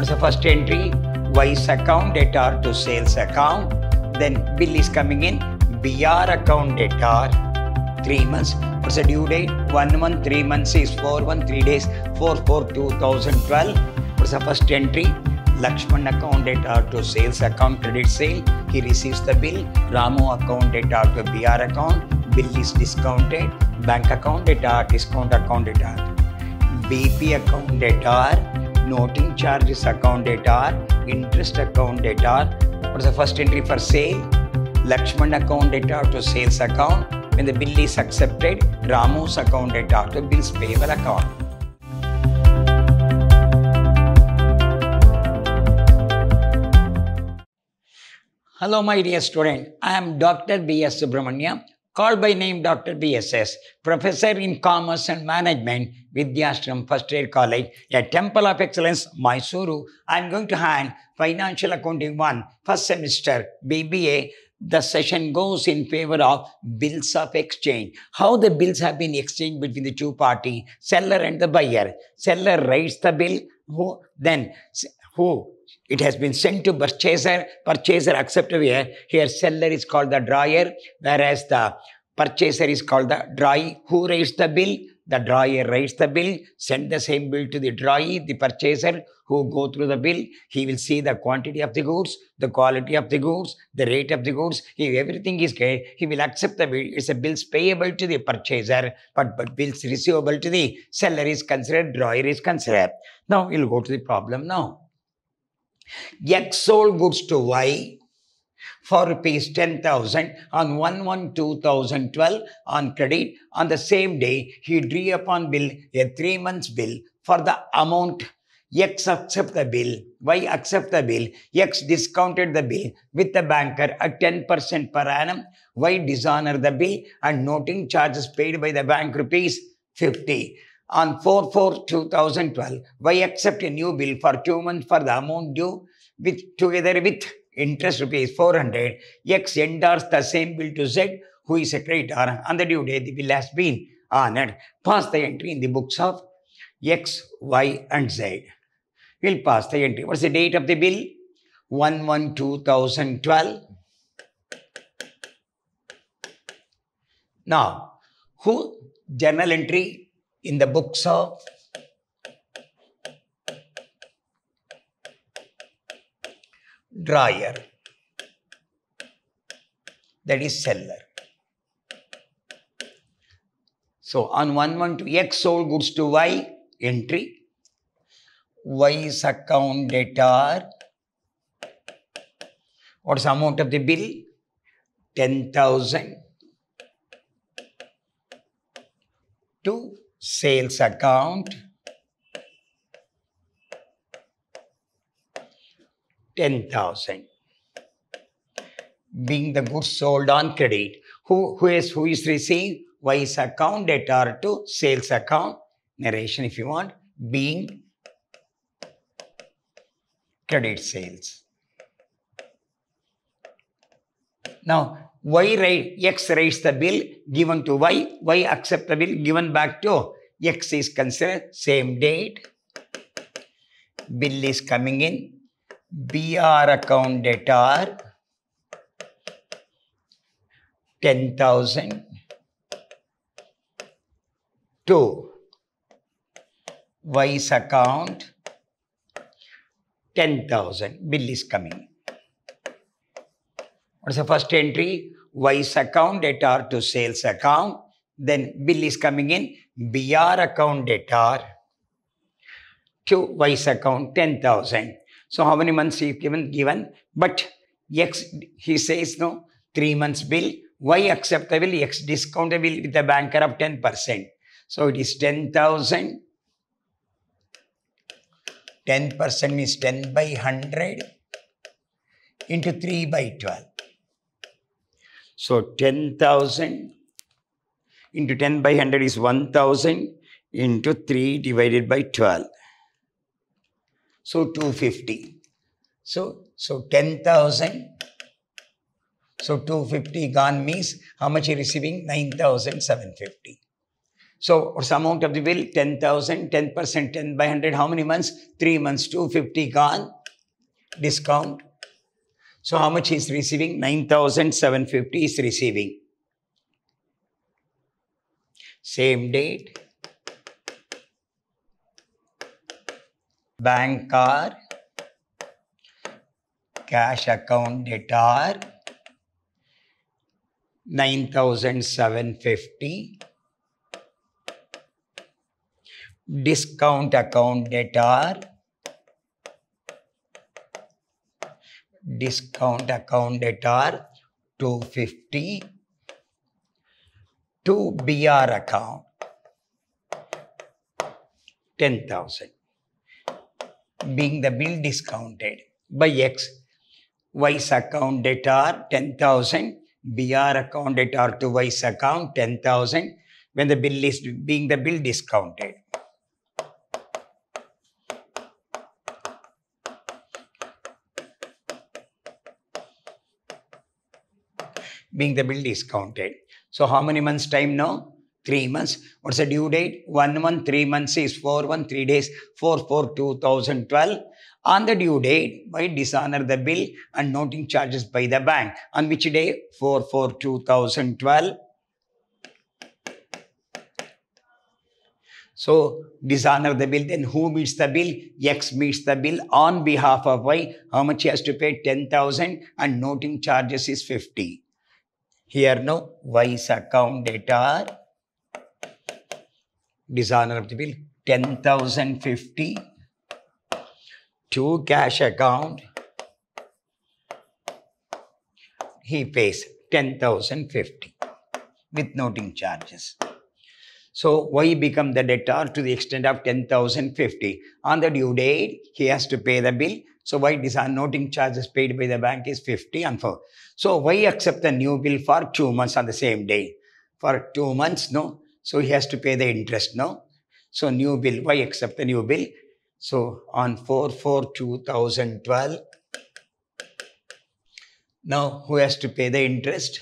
As so a first entry, Wise account debtor to sales account. Then bill is coming in, BR account debtor, three months. What's the due date? One month, three months is four one three days, four four two thousand twelve. What's the first entry? Lakshman account debtor to sales account credit sale. He receives the bill. Ramo account debtor to BR account. Bill is discounted. Bank account debtor discount account debtor. BP account debtor noting charges account data, interest account data, what is the first entry for sale, Lakshman account data to sales account, when the bill is accepted, Ramu's account data to bills payable account. Hello my dear student, I am Dr. B.S. Subramaniam, Called by name Dr. BSS, Professor in Commerce and Management, Vidyashram First Aid College, a Temple of Excellence, Mysuru. I'm going to hand Financial Accounting 1, first semester, BBA, the session goes in favor of bills of exchange. How the bills have been exchanged between the two party, seller and the buyer. Seller writes the bill, who then who it has been sent to purchaser. Purchaser accepted here. Here seller is called the drawer, whereas the purchaser is called the drawee. Who raised the bill? The drawer raised the bill, Sent the same bill to the drawee, the purchaser, who go through the bill. He will see the quantity of the goods, the quality of the goods, the rate of the goods. If everything is good, he will accept the bill. It's a bills payable to the purchaser, but, but bills receivable to the seller is considered, drawer is considered. Now, we'll go to the problem now. X sold goods to Y for rupees 10,000 on 112,012 on credit. On the same day, he drew upon bill a three months bill for the amount X accept the bill, Y accept the bill, X discounted the bill with the banker at 10% per annum, Y dishonor the bill and noting charges paid by the bank rupees 50 on 4-4-2012 why accept a new bill for two months for the amount due with together with interest rupees 400 x endorsed the same bill to z who is a creditor on the due date the bill has been honored pass the entry in the books of x y and z we'll pass the entry what's the date of the bill 1 1 2012 now who journal entry in the books of dryer that is seller. So on 112 X sold goods to Y entry. Y is account debtor. What's the amount of the bill? 10,000 to sales account, 10,000 being the goods sold on credit. Who, who is who is receiving? Why is account debtor to sales account narration if you want being credit sales. Now Y X raised the bill given to y, y accept the bill given back to x is considered same date. Bill is coming in. BR account debtor 10,000 to Y's account 10,000. Bill is coming. What's the first entry? Vice account debtor to sales account. Then bill is coming in. BR account debtor to vice account 10,000. So how many months he given? Given. But X, he says no, three months bill. Why acceptable? X discountable with the banker of 10%. So it is 10,000. 10% means 10 by 100 into 3 by 12. So 10,000 into 10 by 100 is 1,000 into 3 divided by 12. So 250. So, so 10,000. So 250 gone means how much you're receiving? 9,750. So, or some amount of the bill, 10,000, 10%, 10 by 100, how many months? 3 months, 250 gone, discount, so how much is receiving? 9,750 is receiving. Same date. Bank card. Cash account debtor. 9,750. Discount account debtor. discount account at R 250 to BR account 10,000 being the bill discounted by X. Y's account debt R 10,000 BR account debt R to Y's account 10,000 when the bill is being the bill discounted. being the bill discounted. So how many months time now? Three months. What's the due date? One month, three months is four, one, three days, four, four, 2012. On the due date, by dishonor the bill and noting charges by the bank. On which day? 4, 4, 2012. So dishonor the bill. Then who meets the bill? X meets the bill on behalf of Y. How much he has to pay? 10,000 and noting charges is 50. Here now, vice account debtor, dishonor of the bill, 10,050 to cash account. He pays 10,050 with noting charges. So why become the debtor to the extent of 10,050? On the due date, he has to pay the bill so why noting charges paid by the bank is 50 and 4. So why accept the new bill for two months on the same day? For two months, no. So he has to pay the interest, no. So new bill, why accept the new bill? So on 4-4-2012, now who has to pay the interest?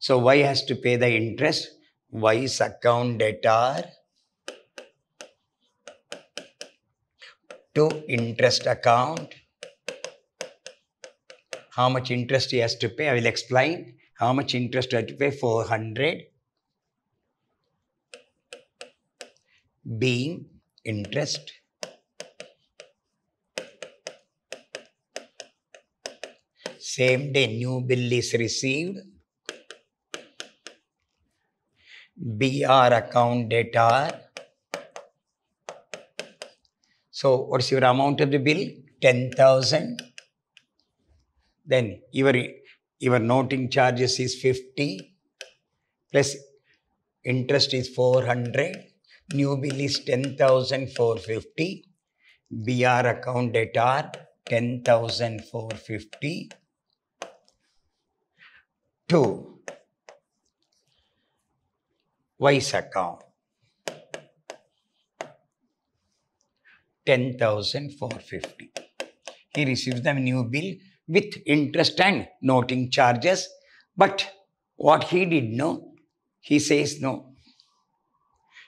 So why has to pay the interest? Why is account debtor to interest account. How much interest he has to pay? I will explain. How much interest he have to pay? 400. Being interest. Same day new bill is received. BR account data so what is your amount of the bill? 10,000. Then your, your noting charges is 50 plus interest is 400. New bill is 10,450. BR account debtor 10,450. 2. Wise account 10,450. He receives the new bill with interest and noting charges. But what he did know, he says no.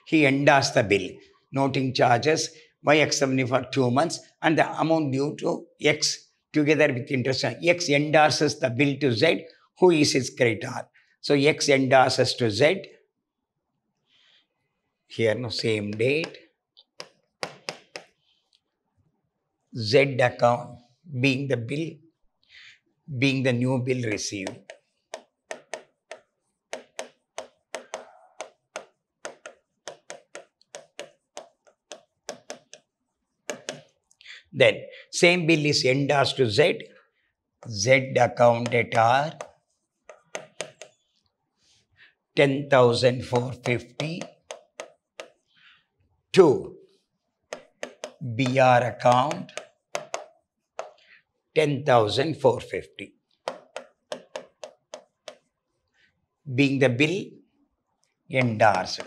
He endorsed the bill, noting charges by X company for two months and the amount due to X together with interest. X endorses the bill to Z, who is his creditor. So X endorses to Z. Here, no, same date. Z account being the bill, being the new bill received. Then same bill is endorsed to Z, Z account at R, 10,450 to BR account, 10,450. Being the bill endorsed.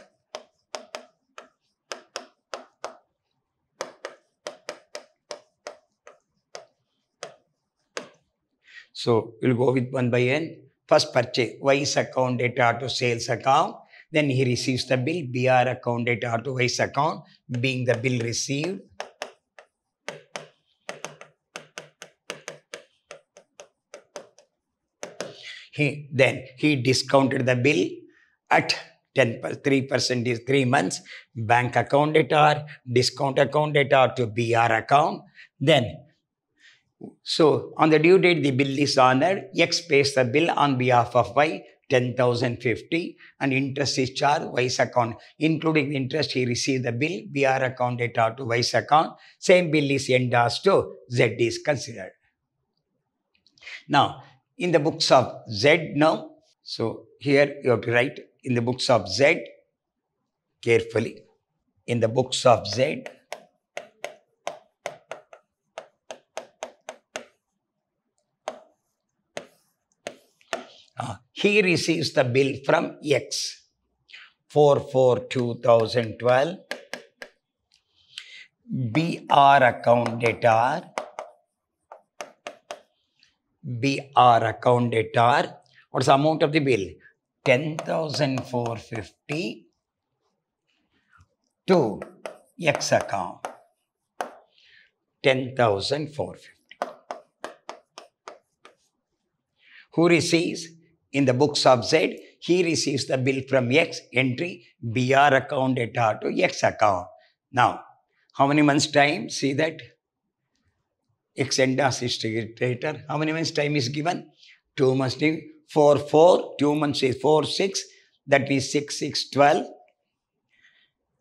So we'll go with 1 by n. First purchase Y's account data to sales account. Then he receives the bill. BR account data to Y's account being the bill received. He Then he discounted the bill at 10 3% is 3 months, bank account it or discount account it or to BR account. Then, so on the due date, the bill is honored. X pays the bill on behalf of Y, 10,050 and interest is charged Vice account. Including the interest, he received the bill, BR account data to Vice account. Same bill is endorsed to Z is considered. Now, in the books of Z now. So here you have to write in the books of Z carefully. In the books of Z, uh, he receives the bill from X, 442,012, BR account data BR account data, What's the amount of the bill? 10,450 to X account. 10,450. Who receives? In the books of Z, he receives the bill from X entry, BR account data to X account. Now, how many months time? See that extend greater. How many months time is given? Two months. Four, four. Two months is four, six. That is six, six, twelve.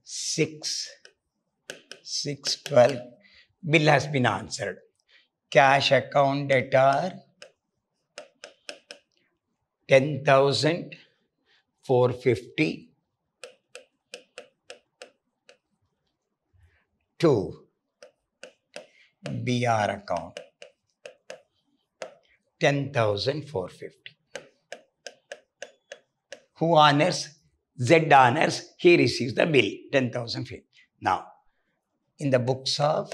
Six, six, twelve. Bill has been answered. Cash account debtor. 10,000. 450. 2. BR account 10,450. Who honors? Z honors, he receives the bill 10,050. Now, in the books of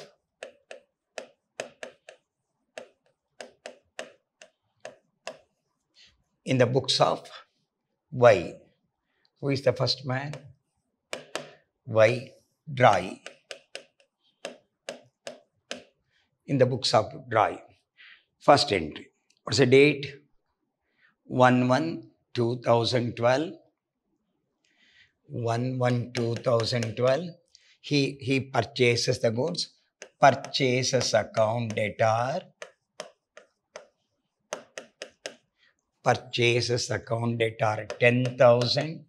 in the books of Y, who is the first man? Y, Dry. in the books of drawing. First entry. What's the date? 1 1 2012. 1 1 2012. He, he purchases the goods. Purchases account debtor. Purchases account debtor 10,000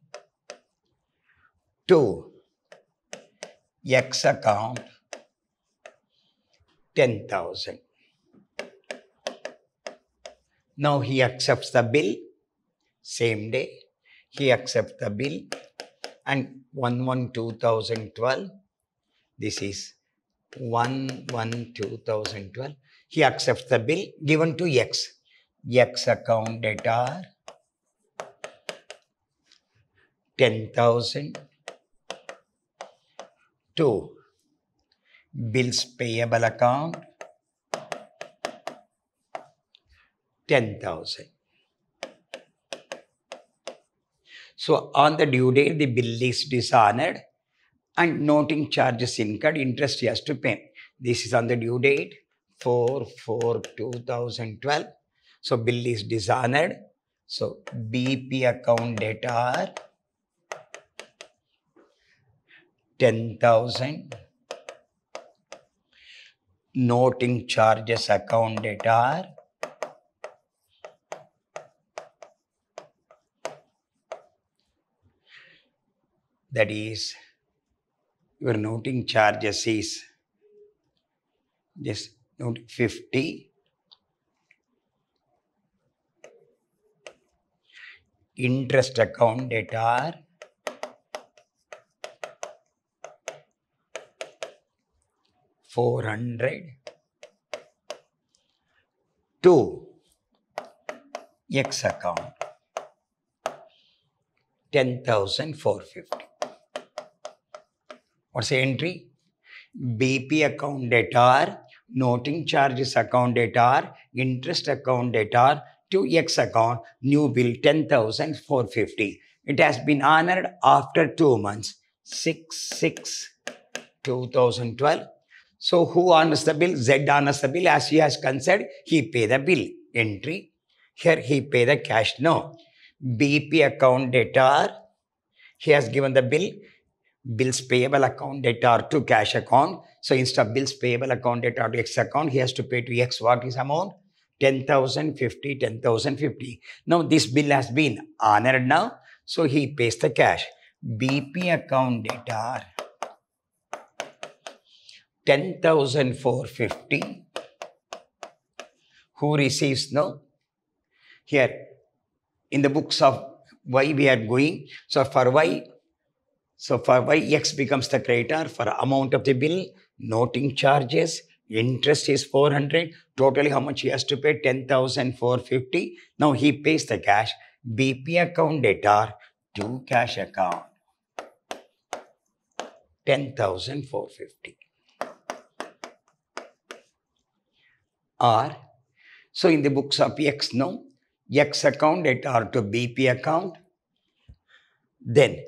2. X account 10,000. Now he accepts the bill, same day. He accepts the bill and 112,012. This is 112,012. He accepts the bill given to X. X account data 10,000 to bills payable account 10,000. So on the due date, the bill is dishonored and noting charges incurred, interest he has to pay. This is on the due date 4 4 2012. So bill is dishonored. So BP account are 10,000 noting charges accounted are that is your noting charges is just note 50 interest account data are 400 to X account 10,450. What's the entry? BP account data R, noting charges account data R, interest account data R to X account, new bill 10,450. It has been honored after two months, 6 6 2012. So who honors the bill? Z honors the bill. As he has consented, he pay the bill. Entry. Here he pay the cash. No. BP account debtor. He has given the bill. Bills payable account debtor to cash account. So instead of bills payable account debtor to X account, he has to pay to X what is amount? 10,050, 10,050. Now this bill has been honored now. So he pays the cash. BP account debtor 10,450 who receives no? here in the books of why we are going. So for why? so for X becomes the creditor for amount of the bill, noting charges, interest is 400. Totally how much he has to pay? 10,450. Now he pays the cash. BP account debtor to cash account. 10,450. R. So in the books of X, no. X account at R to BP account. Then,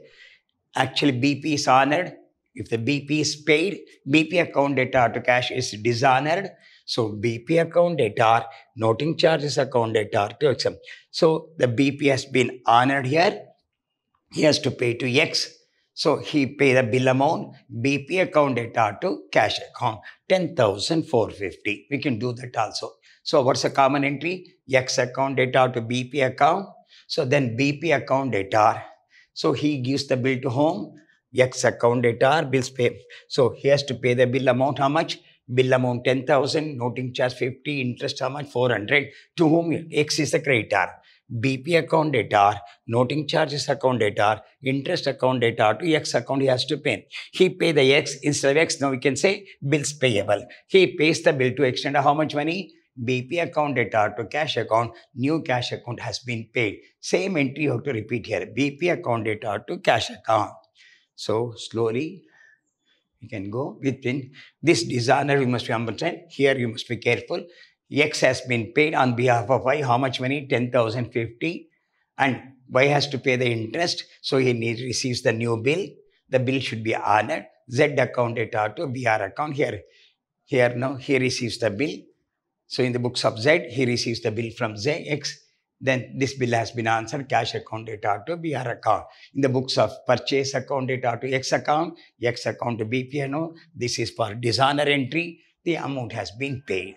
actually BP is honored. If the BP is paid, BP account at R to cash is dishonored. So BP account at R, noting charges account at R to XM. So the BP has been honored here. He has to pay to X so he paid a bill amount, BP account data to cash account, 10,450. We can do that also. So what's the common entry? X account data to BP account. So then BP account data. So he gives the bill to home. X account data, bills pay. So he has to pay the bill amount, how much? Bill amount 10,000, noting charge 50, interest how much? 400. To whom? X is the creditor. BP account data, noting charges account data, interest account data to X account he has to pay. He pay the X instead of X. Now we can say bills payable. He pays the bill to extend how much money? BP account data to cash account, new cash account has been paid. Same entry you have to repeat here. BP account data to cash account. So slowly you can go within this designer you must be understand. Here you must be careful. X has been paid on behalf of Y. How much money? 10,050. And Y has to pay the interest. So he needs, receives the new bill. The bill should be honored. Z account at R2, BR account here. Here now, he receives the bill. So in the books of Z, he receives the bill from Z, X. Then this bill has been answered, cash account at R2, BR account. In the books of purchase account at R2, X account, X account to BPNO. This is for dishonor entry. The amount has been paid.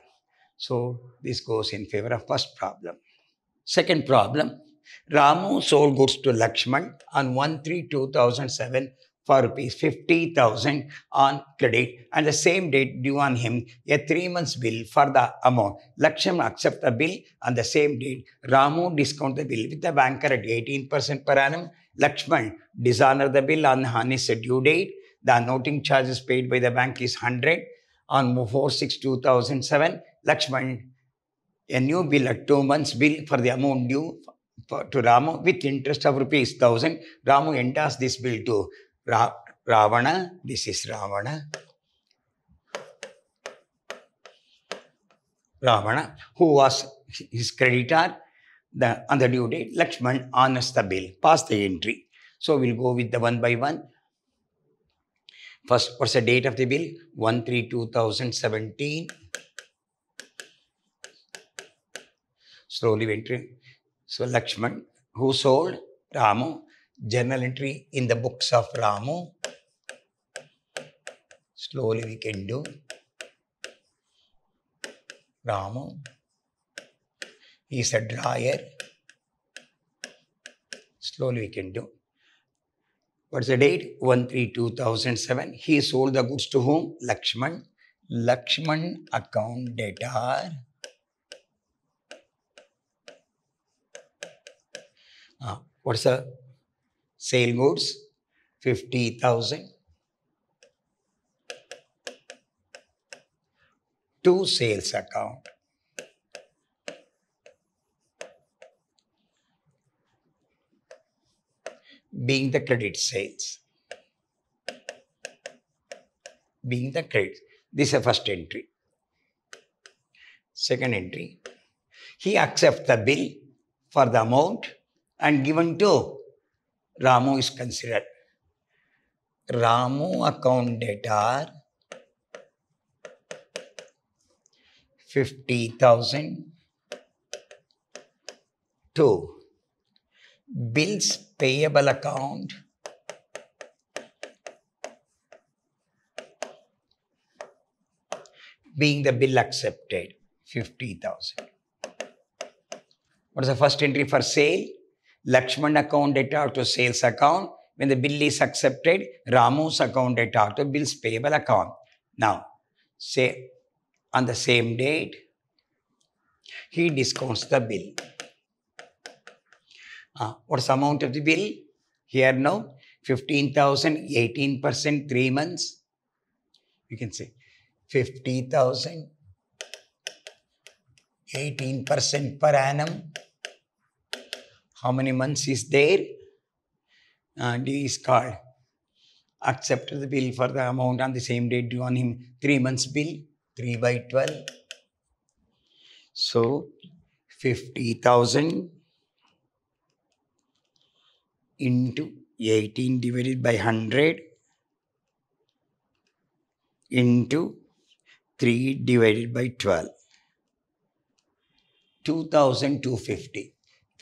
So this goes in favor of first problem. Second problem, Ramu sold goods to Lakshman on 1-3-2007 for rupees 50,000 on credit and the same date due on him a three months bill for the amount. Lakshman accept the bill on the same date. Ramu discount the bill with the banker at 18% per annum. Lakshman dishonor the bill on his due date. The noting charges paid by the bank is 100 on 4-6-2007. Lakshman, a new bill, a two months bill for the amount due for, to Ramu with interest of rupees 1000. Ramu enters this bill to Ra Ravana. This is Ravana. Ravana, who was his creditor the, on the due date, Lakshman honors the bill, pass the entry. So we'll go with the one by one. First, what's the date of the bill? 1 3 2017. slowly went in. So Lakshman, who sold Ramu, journal entry in the books of Ramu. Slowly we can do. Ramu is a dryer. Slowly we can do. What's the date? One three two thousand seven. 2007 He sold the goods to whom? Lakshman. Lakshman account debtor. Uh, what's the sale goods? 50,000. To sales account. Being the credit sales. Being the credit. This is the first entry. Second entry. He accepts the bill for the amount and given to Ramu is considered. Ramu account data are 50,000 to bills payable account being the bill accepted 50,000. What is the first entry for sale? Lakshman account data to sales account. When the bill is accepted, Ramu's account data to bills payable account. Now, say on the same date, he discounts the bill. Uh, what's the amount of the bill? Here now, 15,000, 18%, three months. You can say 50,000, 18% per annum, how many months is there, And uh, he is called. Accept the bill for the amount on the same day due on him. Three months bill, 3 by 12. So, 50,000 into 18 divided by 100 into 3 divided by 12. 2250.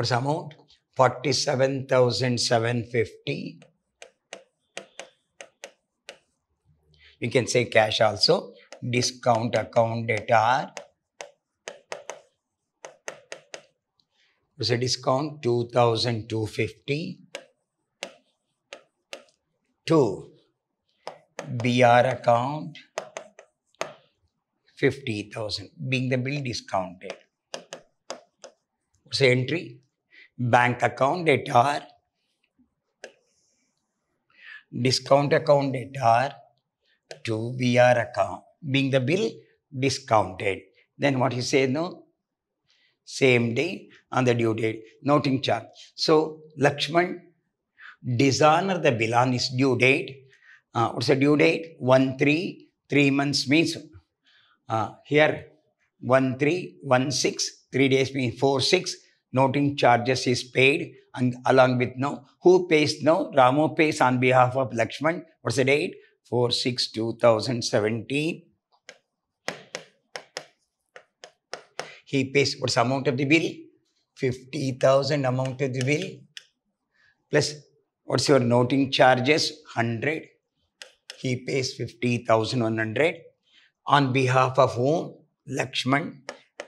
What's the amount? 47,750. You can say cash also. Discount account data. What's a discount 2250 to BR account 50,000 being the bill discounted. What's the entry? bank account data, discount account data to BR account, being the bill discounted. Then what he said no? Same day on the due date, noting charge. So, Lakshman dishonor the bill on his due date. Uh, what's the due date? 1 3, 3 months means uh, here 1 3, 1 6, 3 days means 4 6, noting charges is paid and along with no. Who pays no? Ramu pays on behalf of Lakshman. What's the date? 4 6 2017. He pays what's the amount of the bill? 50,000 amount of the bill. Plus, what's your noting charges? 100. He pays 50,100. On behalf of whom? Lakshman.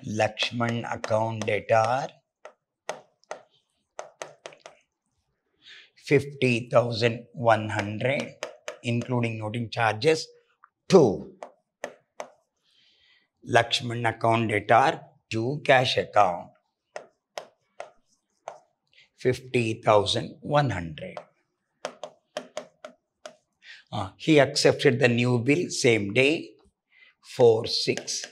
Lakshman account debtor 50,100 including noting charges to Lakshman account data to cash account 50,100. Uh, he accepted the new bill same day 4 6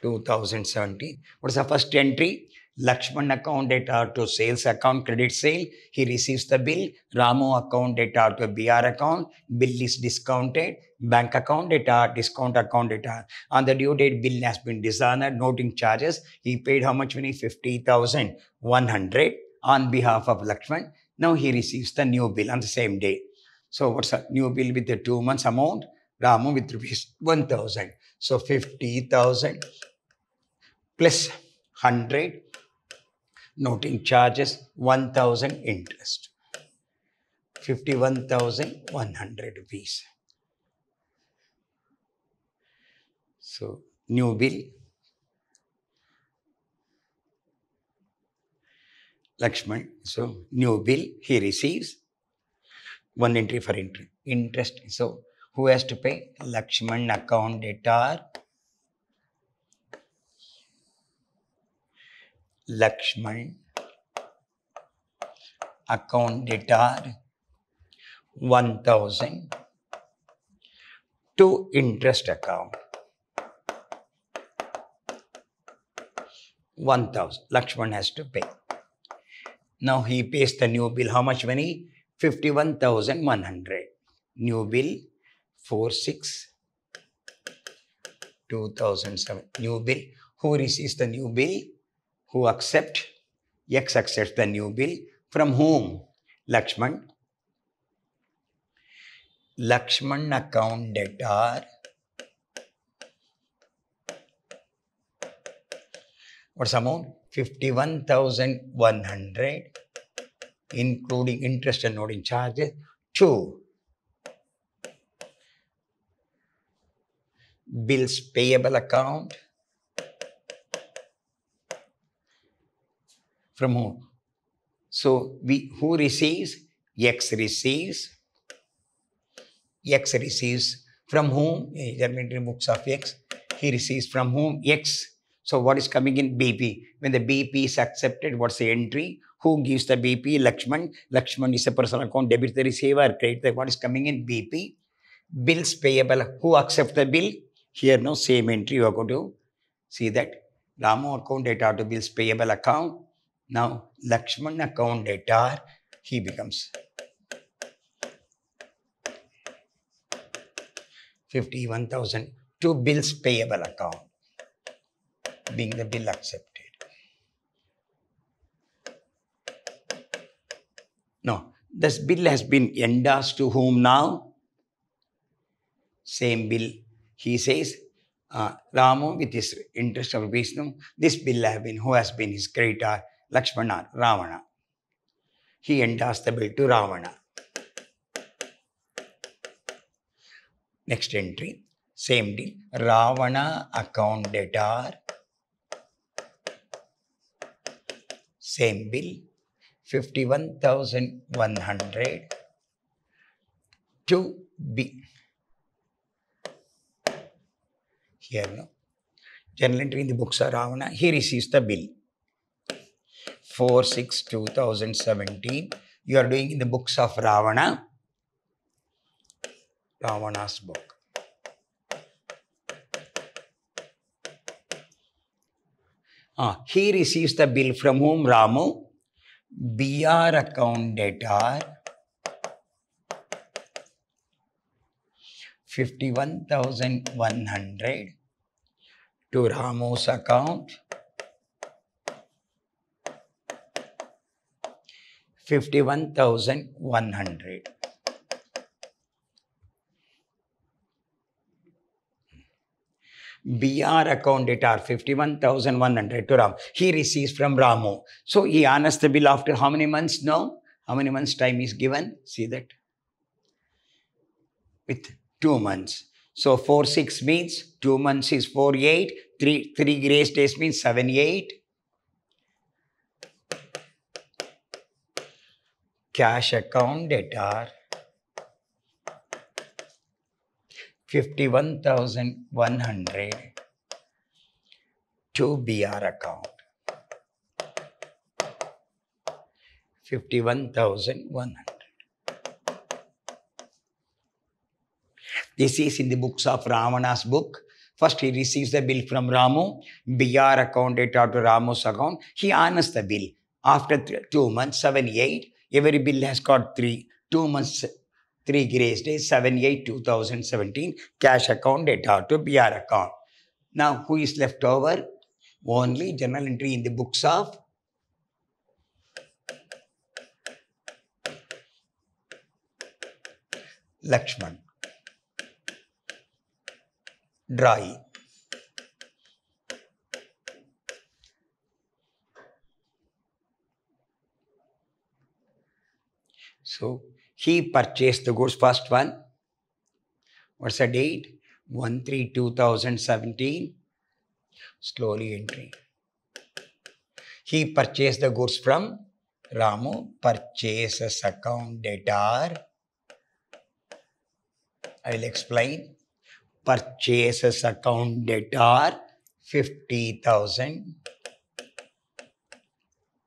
2017. What is the first entry? Lakshman account data to sales account credit sale. He receives the bill. Ramo account data to BR account. Bill is discounted. Bank account data, discount account data. On the due date, bill has been dishonored. Noting charges. He paid how much money? 50,100 on behalf of Lakshman. Now he receives the new bill on the same day. So what's a new bill with the two months amount? Ramu with rupees 1000. So 50,000 plus 100 noting charges 1000 interest 51100 rupees so new bill Lakshman. So new bill he receives one entry for interest. interest. So who has to pay? Lakshman account debtor Lakshman account debtor 1000 to interest account 1000 Lakshman has to pay now he pays the new bill how much money 51100 new bill 46 2007 new bill who receives the new bill who accept, X accepts the new bill. From whom? Lakshman. Lakshman account debt what's amount? 51,100 including interest and loading charges to bills payable account From whom? So we who receives? X receives. X receives from whom? Germinatory books of X. He receives from whom? X. So what is coming in BP? When the BP is accepted, what's the entry? Who gives the BP? Lakshman. Lakshman is a personal account, debit the receiver, credit the, what is coming in BP? Bills payable. Who accepts the bill? Here no same entry you are going to see that. Ramo account, data to bills payable account. Now, Lakshman account data, he becomes 51,000 to bills payable account, being the bill accepted. No, this bill has been endorsed to whom now? Same bill. He says, uh, Ramo with his interest of Vishnu, this bill has been, who has been his creditor? Lakshmana, Ravana. He endorsed the bill to Ravana. Next entry, same deal. Ravana account debtor. Same bill, 51,100 to B. Here, no. General entry in the books are Ravana. He receives the bill. 4 6 2017 you are doing in the books of ravana ravana's book ah, he receives the bill from whom ramu br account debtor 51100 to Rama's account 51,100. BR accounted are 51,100 to Ram. He receives from Ramu. So he honors the bill after how many months? No. How many months time is given? See that? With two months. So 4, 6 means 2 months is 4, 8. 3, three grace days means 7, 8. cash account debtor 51100 to BR account 51100 This is in the books of Ramana's book. First, he receives the bill from Ramu. BR account it to Ramu's account. He honors the bill. After two months, seven, eight, Every bill has got three, two months, three grace days, 7 8 2017, cash account, data to BR account. Now, who is left over? Only journal entry in the books of Lakshman. Dry. So he purchased the goods. First one, what's the date? 1 3 2017. Slowly entering. He purchased the goods from Ramu. Purchases account debtor. I will explain. Purchases account debtor 50,000.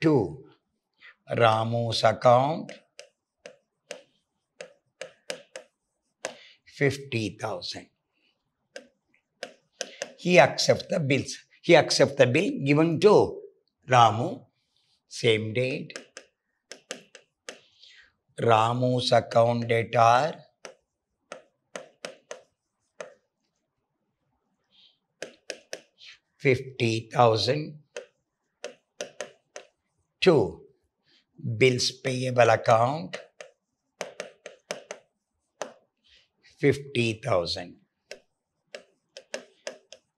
Two, Ramu's account 50,000. He accepts the bills. He accepts the bill given to Ramu. Same date. Ramu's account data are fifty thousand two bills payable account 50,000.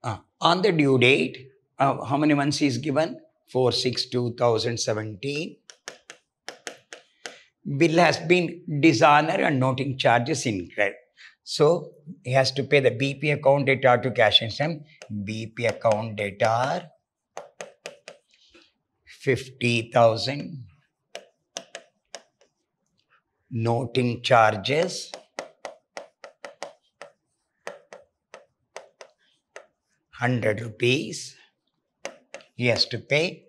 Uh, on the due date, uh, how many months is given? 4 6 2017. Bill has been dishonor and noting charges incurred. So he has to pay the BP account data to cash system. BP account debtor 50,000. Noting charges 100 rupees he has to pay.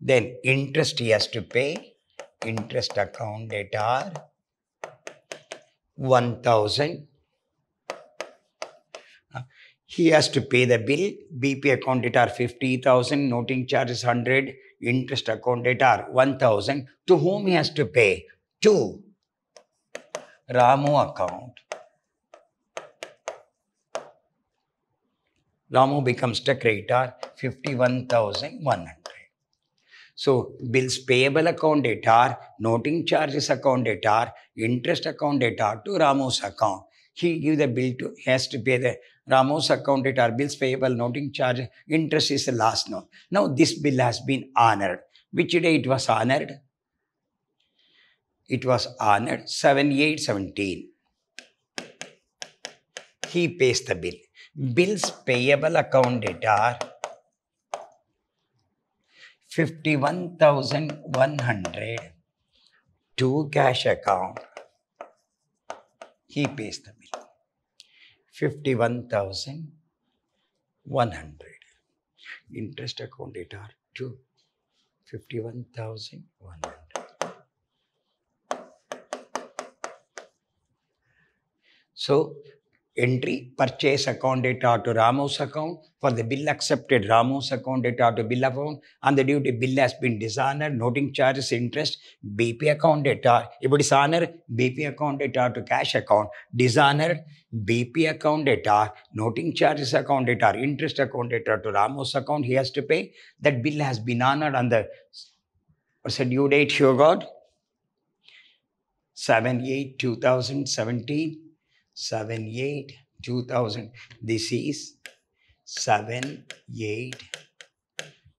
Then interest he has to pay. Interest account data 1000. Uh, he has to pay the bill. BP account data 50,000. Noting charges 100. Interest account data 1000. To whom he has to pay? To Ramu account. Ramu becomes the creditor, 51,100. So bills payable account data, noting charges account data, interest account data to Ramu's account. He gives the bill to, has to pay the Ramu's account data, bills payable, noting charge, interest is the last note. Now this bill has been honored. Which day it was honored? It was honored 7817. He pays the bill bills payable account data are 51,100 to cash account. He pays the bill. 51,100. Interest account data two fifty-one thousand one hundred. 2. 51,100. So, entry, purchase account data to Ramos account. For the bill accepted, Ramos account data to bill account. And the duty bill has been dishonored, noting charges, interest, BP account data. If it is honored, BP account data to cash account. Dishonored, BP account data, noting charges account data, interest account data to Ramos account. He has to pay. That bill has been honored on the what's the due date, sure God? 7 8 2017 78 2000 this is 7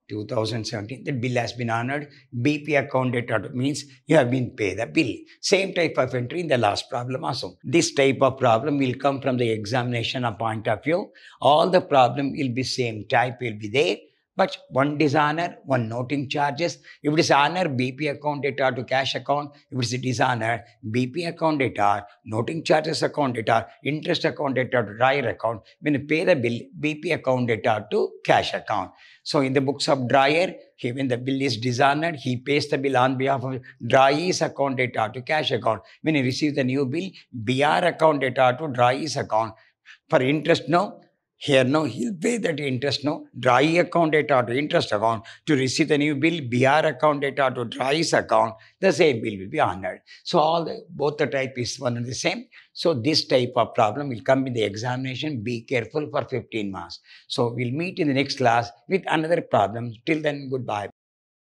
2017 the bill has been honored bp accounted means you have been paid the bill same type of entry in the last problem also this type of problem will come from the examination point of view all the problem will be same type will be there but one dishonor, one noting charges. If it is honor, BP account data to cash account. If it is dishonor, BP account data, noting charges account data, interest account data to dryer account. When you pay the bill, BP account data to cash account. So in the books of dryer, he, when the bill is dishonored, he pays the bill on behalf of dryer's account data to cash account. When he receives the new bill, BR account data to dryer's account. For interest, no. Here now, he'll pay that interest no. Dry account data to interest account to receive the new bill, BR account data to his account, the same bill will be honored. So all the, both the type is one and the same. So this type of problem will come in the examination. Be careful for 15 marks. So we'll meet in the next class with another problem. Till then, goodbye.